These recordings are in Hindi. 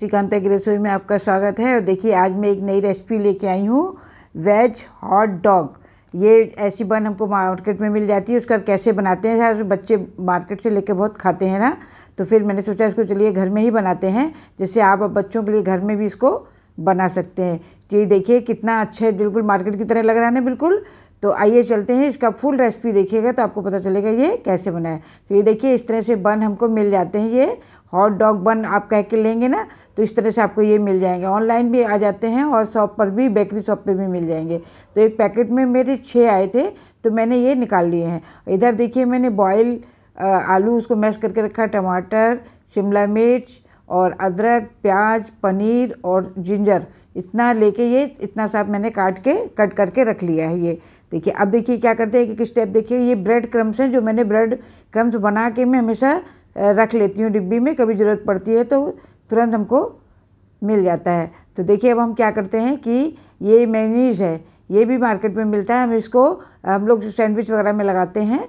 श्रीकांता की रसोई में आपका स्वागत है और देखिए आज मैं एक नई रेसिपी लेके आई हूँ वेज हॉट डॉग ये ऐसी बन हमको मार्केट में मिल जाती है उसका कैसे बनाते हैं यार बच्चे मार्केट से लेके बहुत खाते हैं ना तो फिर मैंने सोचा इसको चलिए घर में ही बनाते हैं जैसे आप बच्चों के लिए घर में भी इसको बना सकते हैं ये देखिए कितना अच्छा है बिल्कुल मार्केट की तरह लग रहा है ना बिल्कुल तो आइए चलते हैं इसका फुल रेसिपी देखिएगा तो आपको पता चलेगा ये कैसे बनाए तो ये देखिए इस तरह से बन हमको मिल जाते हैं ये हॉट डॉग बन आप कह के लेंगे ना तो इस तरह से आपको ये मिल जाएंगे ऑनलाइन भी आ जाते हैं और शॉप पर भी बेकरी शॉप पे भी मिल जाएंगे तो एक पैकेट में मेरे छः आए थे तो मैंने ये निकाल लिए हैं इधर देखिए मैंने बॉयल आलू उसको मैश करके रखा टमाटर शिमला मिर्च और अदरक प्याज पनीर और जिंजर इतना लेके ये इतना साफ मैंने काट के कट करके रख लिया है ये देखिए अब देखिए क्या करते हैं कि किस स्टेप देखिए ये ब्रेड क्रम्स हैं जो मैंने ब्रेड क्रम्स बना के मैं हमेशा रख लेती हूँ डिब्बी में कभी ज़रूरत पड़ती है तो तुरंत हमको मिल जाता है तो देखिए अब हम क्या करते हैं कि ये मैनीज है ये भी मार्केट में मिलता है हम इसको हम लोग सैंडविच वगैरह में लगाते हैं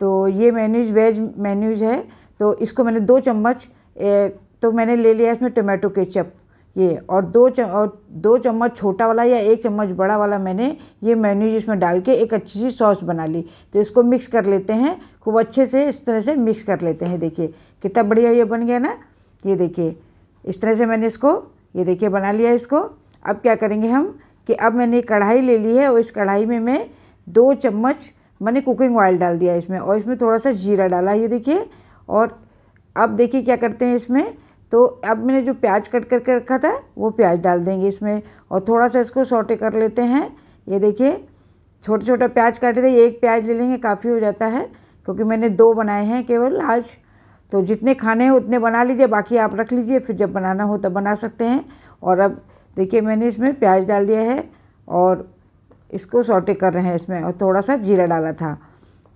तो ये मैनीज वेज मेन्यूज है तो इसको मैंने दो चम्मच तो मैंने ले लिया इसमें टोमेटो केचप ये और दो चम, और दो चम्मच छोटा वाला या एक चम्मच बड़ा वाला मैंने ये मैनीज इसमें डाल के एक अच्छी सी सॉस बना ली तो इसको मिक्स कर लेते हैं खूब अच्छे से इस तरह से मिक्स कर लेते हैं देखिए कितना बढ़िया ये बन गया ना ये देखिए इस तरह से मैंने इसको ये देखिए बना लिया इसको अब क्या करेंगे हम कि अब मैंने कढ़ाई ले ली है और इस कढ़ाई में मैं दो चम्मच मैंने कुकिंग ऑयल डाल दिया इसमें और इसमें थोड़ा सा जीरा डाला ये देखिए और अब देखिए क्या करते हैं इसमें तो अब मैंने जो प्याज कट करके रखा था वो प्याज डाल देंगे इसमें और थोड़ा सा इसको सोटे कर लेते हैं ये देखिए छोटा छोटा प्याज काटे थे एक प्याज ले लेंगे काफ़ी हो जाता है क्योंकि मैंने दो बनाए हैं केवल आज तो जितने खाने हैं उतने बना लीजिए बाकी आप रख लीजिए फिर जब बनाना हो तब बना सकते हैं और अब देखिए मैंने इसमें प्याज डाल दिया है और इसको सॉटे कर रहे हैं इसमें और थोड़ा सा जीरा डाला था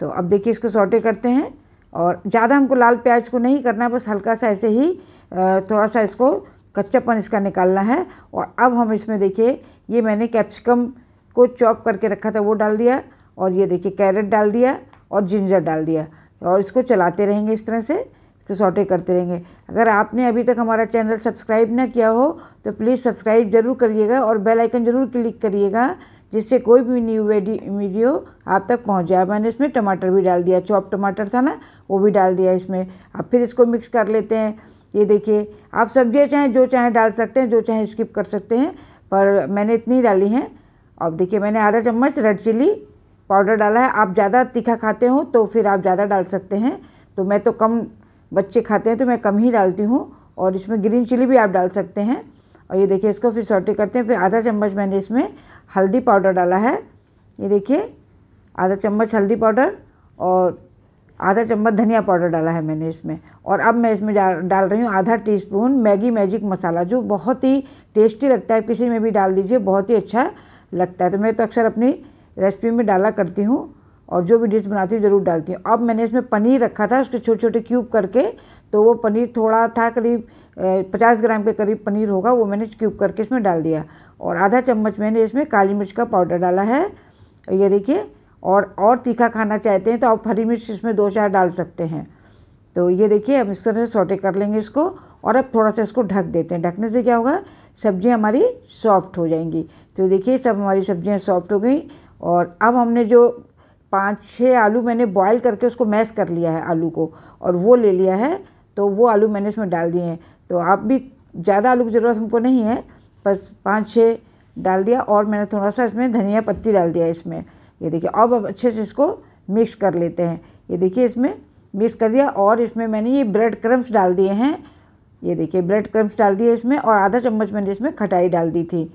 तो अब देखिए इसको सॉटे करते हैं और ज़्यादा हमको लाल प्याज को नहीं करना बस हल्का सा ऐसे ही थोड़ा सा इसको कच्चापन इसका निकालना है और अब हम इसमें देखिए ये मैंने कैप्सिकम को चॉप करके रखा था वो डाल दिया और ये देखिए कैरेट डाल दिया और जिंजर डाल दिया और इसको चलाते रहेंगे इस तरह से इसको सॉटे करते रहेंगे अगर आपने अभी तक हमारा चैनल सब्सक्राइब ना किया हो तो प्लीज़ सब्सक्राइब ज़रूर करिएगा और बेल आइकन ज़रूर क्लिक करिएगा जिससे कोई भी न्यू वीडियो आप तक पहुंच जाए मैंने इसमें टमाटर भी डाल दिया चॉप टमाटर था ना वो भी डाल दिया इसमें अब फिर इसको मिक्स कर लेते हैं ये देखिए आप सब्जियाँ चाहे जो चाहे डाल सकते हैं जो चाहे स्किप कर सकते हैं पर मैंने इतनी डाली हैं अब देखिए मैंने आधा चम्मच रेड चिली पाउडर डाला है आप ज़्यादा तीखा खाते हो तो फिर आप ज़्यादा डाल सकते हैं तो मैं तो कम बच्चे खाते हैं तो मैं कम ही डालती हूँ और इसमें ग्रीन चिली भी आप डाल सकते हैं और ये देखिए इसको फिर सॉटे करते हैं फिर आधा चम्मच मैंने इसमें हल्दी पाउडर डाला है ये देखिए आधा चम्मच हल्दी पाउडर और आधा चम्मच धनिया पाउडर डाला है मैंने इसमें और अब मैं इसमें डाल रही हूँ आधा टीस्पून मैगी मैजिक मसाला जो बहुत ही टेस्टी लगता है किसी में भी डाल दीजिए बहुत ही अच्छा लगता है तो मैं तो अक्सर अपनी रेसिपी में डाला करती हूँ और जो भी डिश बनाती हूँ ज़रूर डालती हूँ अब मैंने इसमें पनीर रखा था उसके छोटे छोटे क्यूब करके तो वो पनीर थोड़ा था करीब पचास ग्राम के करीब पनीर होगा वो मैंने क्यूब करके इसमें डाल दिया और आधा चम्मच मैंने इसमें काली मिर्च का पाउडर डाला है ये देखिए और और तीखा खाना चाहते हैं तो आप हरी मिर्च इसमें दो चार डाल सकते हैं तो ये देखिए हम इस तरह से सोटे कर लेंगे इसको और अब थोड़ा सा इसको ढक देते हैं ढकने से क्या होगा सब्ज़ियाँ हमारी सॉफ्ट हो जाएंगी तो देखिए सब हमारी सब्ज़ियाँ सॉफ्ट हो गई और अब हमने जो पाँच छः आलू मैंने बॉयल करके उसको मैश कर लिया है आलू को और वो ले लिया है तो वो आलू मैंने इसमें डाल दिए हैं तो आप भी ज़्यादा आलू की ज़रूरत हमको नहीं है बस पाँच छः डाल दिया और मैंने थोड़ा सा इसमें धनिया पत्ती डाल दिया इसमें ये देखिए अब अब अच्छे से इसको मिक्स कर लेते हैं ये देखिए इसमें मिक्स कर दिया और इसमें मैंने ये ब्रेड क्रम्स डाल दिए हैं ये देखिए ब्रेड क्रम्स डाल दिए इसमें और आधा चम्मच मैंने इसमें खटाई डाल दी थी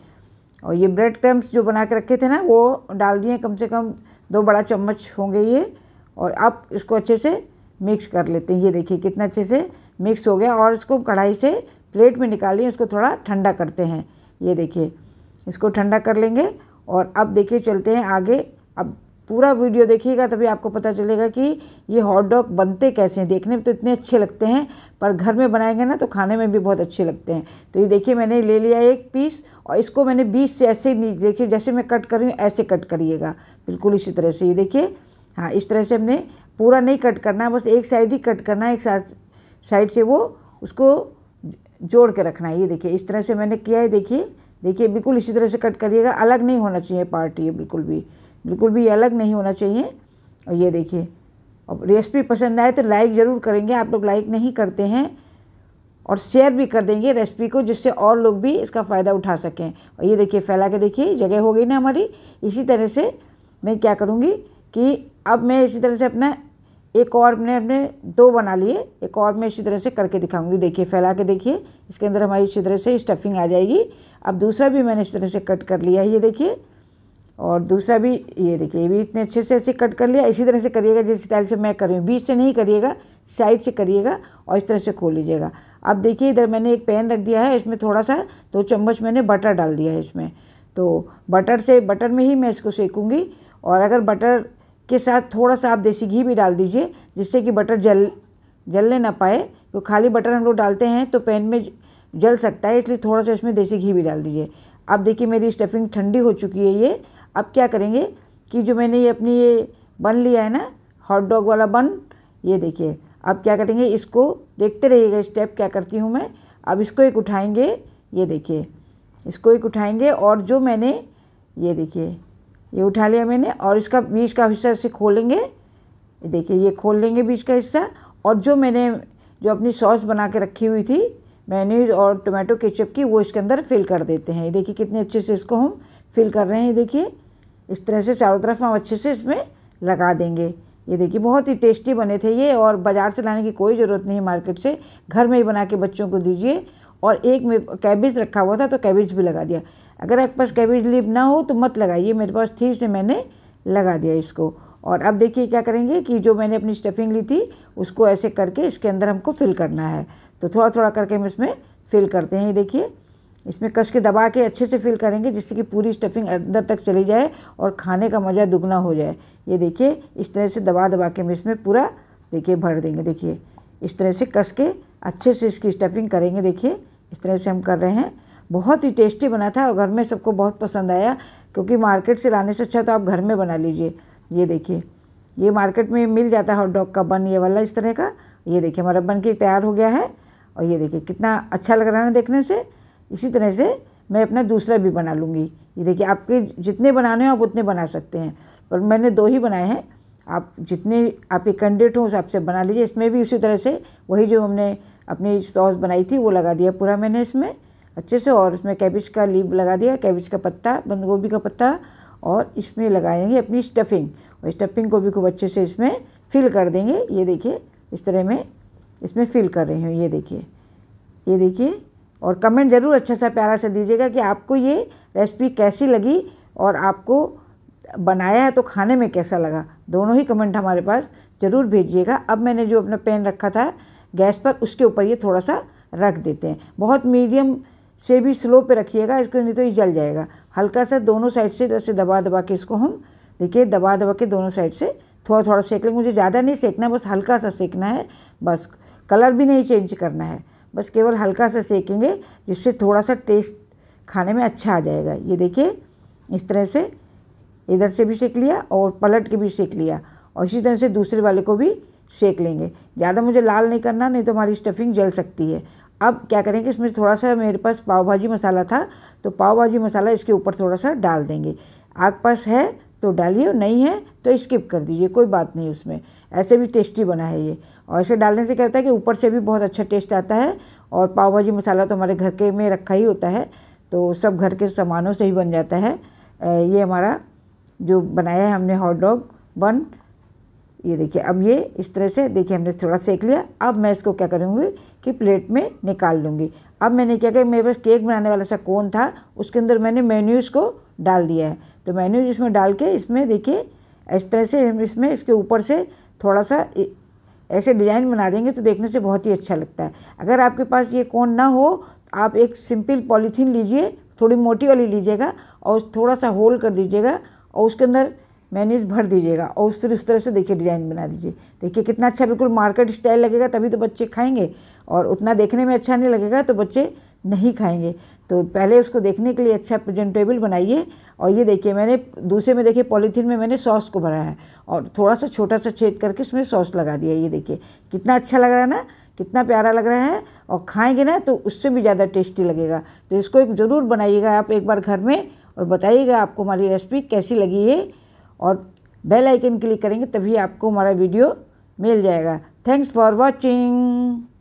और ये ब्रेड क्रम्स जो बना के रखे थे ना वो डाल दिए कम से कम दो बड़ा चम्मच होंगे ये और अब इसको अच्छे से मिक्स कर लेते हैं ये देखिए कितना अच्छे से मिक्स हो गया और इसको कढ़ाई से प्लेट में निकालिए उसको थोड़ा ठंडा करते हैं ये देखिए इसको ठंडा कर लेंगे और अब देखिए चलते हैं आगे अब पूरा वीडियो देखिएगा तभी आपको पता चलेगा कि ये हॉट डॉग बनते कैसे हैं देखने में तो इतने अच्छे लगते हैं पर घर में बनाएंगे ना तो खाने में भी बहुत अच्छे लगते हैं तो ये देखिए मैंने ले लिया एक पीस और इसको मैंने बीस से ऐसे देखिए जैसे मैं कट कर रही हूँ ऐसे कट करिएगा बिल्कुल इसी तरह से ये देखिए हाँ इस तरह से हमने पूरा नहीं कट करना है बस एक साइड ही कट करना है एक साइड से वो उसको जोड़ के रखना है ये देखिए इस तरह से मैंने किया है देखिए देखिए बिल्कुल इसी तरह से कट करिएगा अलग नहीं होना चाहिए पार्टी ये बिल्कुल भी बिल्कुल भी अलग नहीं होना चाहिए और ये देखिए अब रेसिपी पसंद आए तो लाइक ज़रूर करेंगे आप लोग लाइक नहीं करते हैं और शेयर भी कर देंगे रेसिपी को जिससे और लोग भी इसका फ़ायदा उठा सकें और ये देखिए फैला के देखिए जगह हो गई ना हमारी इसी तरह से मैं क्या करूँगी कि अब मैं इसी तरह से अपना एक और मैंने अपने दो बना लिए एक और मैं इसी तरह से करके दिखाऊंगी देखिए फैला के देखिए इसके अंदर हमारी इसी तरह से स्टफिंग आ जाएगी अब दूसरा भी मैंने इस तरह से कट कर लिया है ये देखिए और दूसरा भी ये देखिए ये भी इतने अच्छे से ऐसे कट कर लिया इसी तरह से करिएगा जिस स्टाइल से मैं कर रही हूँ बीच से नहीं करिएगा साइड से करिएगा और इस तरह से खोल लीजिएगा अब देखिए इधर मैंने एक पैन रख दिया है इसमें थोड़ा सा दो चम्मच मैंने बटर डाल दिया है इसमें तो बटर से बटर में ही मैं इसको सेकूँगी और अगर बटर के साथ थोड़ा सा आप देसी घी भी डाल दीजिए जिससे कि बटर जल जलने ना पाए तो खाली बटर हम लोग डालते हैं तो पैन में जल सकता है इसलिए थोड़ा सा इसमें देसी घी भी डाल दीजिए अब देखिए मेरी स्टफिंग ठंडी हो चुकी है ये अब क्या करेंगे कि जो मैंने ये अपनी ये बन लिया है ना हॉट डॉग वाला बन ये देखिए अब क्या करेंगे इसको देखते रहिएगा स्टेप क्या करती हूँ मैं अब इसको एक उठाएंगे ये देखिए इसको एक उठाएंगे और जो मैंने ये देखिए ये उठा लिया मैंने और इसका बीच का हिस्सा इसे खोलेंगे देखिए ये खोल लेंगे बीच का हिस्सा और जो मैंने जो अपनी सॉस बना के रखी हुई थी मैनीज और टोमेटो केचप की वो इसके अंदर फिल कर देते हैं ये देखिए कितने अच्छे से इसको हम फिल कर रहे हैं देखिए इस तरह से चारों तरफ हम अच्छे से इसमें लगा देंगे ये देखिए बहुत ही टेस्टी बने थे ये और बाज़ार से लाने की कोई ज़रूरत नहीं मार्केट से घर में ही बना के बच्चों को दीजिए और एक में कैबेज रखा हुआ था तो कैबेज भी लगा दिया अगर आपके पास कैबेज लीव ना हो तो मत लगाइए मेरे पास थी इसलिए मैंने लगा दिया इसको और अब देखिए क्या करेंगे कि जो मैंने अपनी स्टफिंग ली थी उसको ऐसे करके इसके अंदर हमको फिल करना है तो थोड़ा थोड़ा करके हम इसमें फिल करते हैं ये देखिए इसमें कस के दबा के अच्छे से फिल करेंगे जिससे कि पूरी स्टफिंग अंदर तक चली जाए और खाने का मज़ा दुगना हो जाए ये देखिए इस तरह से दबा दबा के हम इसमें पूरा देखिए भर देंगे देखिए इस तरह से कस के अच्छे से इसकी स्टफिंग करेंगे देखिए इस तरह से हम कर रहे हैं बहुत ही टेस्टी बना था और घर में सबको बहुत पसंद आया क्योंकि मार्केट से लाने से अच्छा तो आप घर में बना लीजिए ये देखिए ये मार्केट में मिल जाता है हॉट डॉग का बन ये वाला इस तरह का ये देखिए हमारा बन के तैयार हो गया है और ये देखिए कितना अच्छा लग रहा है ना देखने से इसी तरह से मैं अपना दूसरा भी बना लूँगी ये देखिए आपके जितने बनाने हो आप उतने बना सकते हैं पर मैंने दो ही बनाए हैं आप जितने आपके कैंडिडेट हों उस आपसे बना लीजिए इसमें भी उसी तरह से वही जो हमने अपनी सॉस बनाई थी वो लगा दिया पूरा मैंने इसमें अच्छे से और इसमें कैबिज का लीव लगा दिया कैबिज का पत्ता बंद गोभी का पत्ता और इसमें लगाएंगे अपनी स्टफिंग और स्टफिंग को भी खूब अच्छे से इसमें फिल कर देंगे ये देखिए इस तरह में इसमें फिल कर रही हूँ ये देखिए ये देखिए और कमेंट ज़रूर अच्छा सा प्यारा सा दीजिएगा कि आपको ये रेसिपी कैसी लगी और आपको बनाया है तो खाने में कैसा लगा दोनों ही कमेंट हमारे पास ज़रूर भेजिएगा अब मैंने जो अपना पैन रखा था गैस पर उसके ऊपर ये थोड़ा सा रख देते हैं बहुत मीडियम से भी स्लो पे रखिएगा इसको नहीं तो ये जल जाएगा हल्का सा दोनों साइड से जैसे दबा दबा के इसको हम देखिए दबा दबा के दोनों साइड से थोड़ा थोड़ा सेक लेंगे मुझे ज़्यादा नहीं सेकना है बस हल्का सा सेकना है बस कलर भी नहीं चेंज करना है बस केवल हल्का सा सेकेंगे जिससे थोड़ा सा टेस्ट खाने में अच्छा आ जाएगा ये देखिए इस तरह से इधर से भी सेक लिया और पलट के भी सेक लिया और इसी तरह से दूसरे वाले को भी सेक लेंगे ज़्यादा मुझे लाल नहीं करना नहीं तो हमारी स्टफिंग जल सकती है अब क्या करेंगे इसमें थोड़ा सा मेरे पास पाव भाजी मसाला था तो पाव भाजी मसाला इसके ऊपर थोड़ा सा डाल देंगे आग पास है तो डालिए नहीं है तो स्किप कर दीजिए कोई बात नहीं उसमें ऐसे भी टेस्टी बना है ये और ऐसे डालने से क्या होता है कि ऊपर से भी बहुत अच्छा टेस्ट आता है और पाव भाजी मसाला तो हमारे घर के में रखा ही होता है तो सब घर के सामानों से ही बन जाता है ये हमारा जो बनाया है हमने हॉट डॉग बन ये देखिए अब ये इस तरह से देखिए हमने थोड़ा सेक लिया अब मैं इसको क्या करूँगी कि प्लेट में निकाल लूँगी अब मैंने क्या किया मेरे पास केक बनाने वाला सा कौन था उसके अंदर मैंने मेन्यूज़ को डाल दिया है तो मेन्यूज इसमें डाल के इसमें देखिए इस तरह से हम इसमें इसके ऊपर से थोड़ा सा ऐसे डिज़ाइन बना देंगे तो देखने से बहुत ही अच्छा लगता है अगर आपके पास ये कोन ना हो तो आप एक सिंपल पॉलीथीन लीजिए थोड़ी मोटी वाली लीजिएगा और थोड़ा सा होल कर दीजिएगा और उसके अंदर मैनेज भर दीजिएगा और फिर उस तरह से देखिए डिज़ाइन बना दीजिए देखिए कितना अच्छा बिल्कुल मार्केट स्टाइल लगेगा तभी तो बच्चे खाएंगे और उतना देखने में अच्छा नहीं लगेगा तो बच्चे नहीं खाएंगे तो पहले उसको देखने के लिए अच्छा प्रेजेंटेबल बनाइए और ये देखिए मैंने दूसरे में देखिए पॉलीथीन में मैंने सॉस को भरा है और थोड़ा सा छोटा सा छेद करके इसमें सॉस लगा दिया ये देखिए कितना अच्छा लग रहा है ना कितना प्यारा लग रहा है और खाएंगे ना तो उससे भी ज़्यादा टेस्टी लगेगा तो इसको एक ज़रूर बनाइएगा आप एक बार घर में और बताइएगा आपको हमारी रेसिपी कैसी लगी है और बेल आइकन क्लिक करेंगे तभी आपको हमारा वीडियो मिल जाएगा थैंक्स फॉर वॉचिंग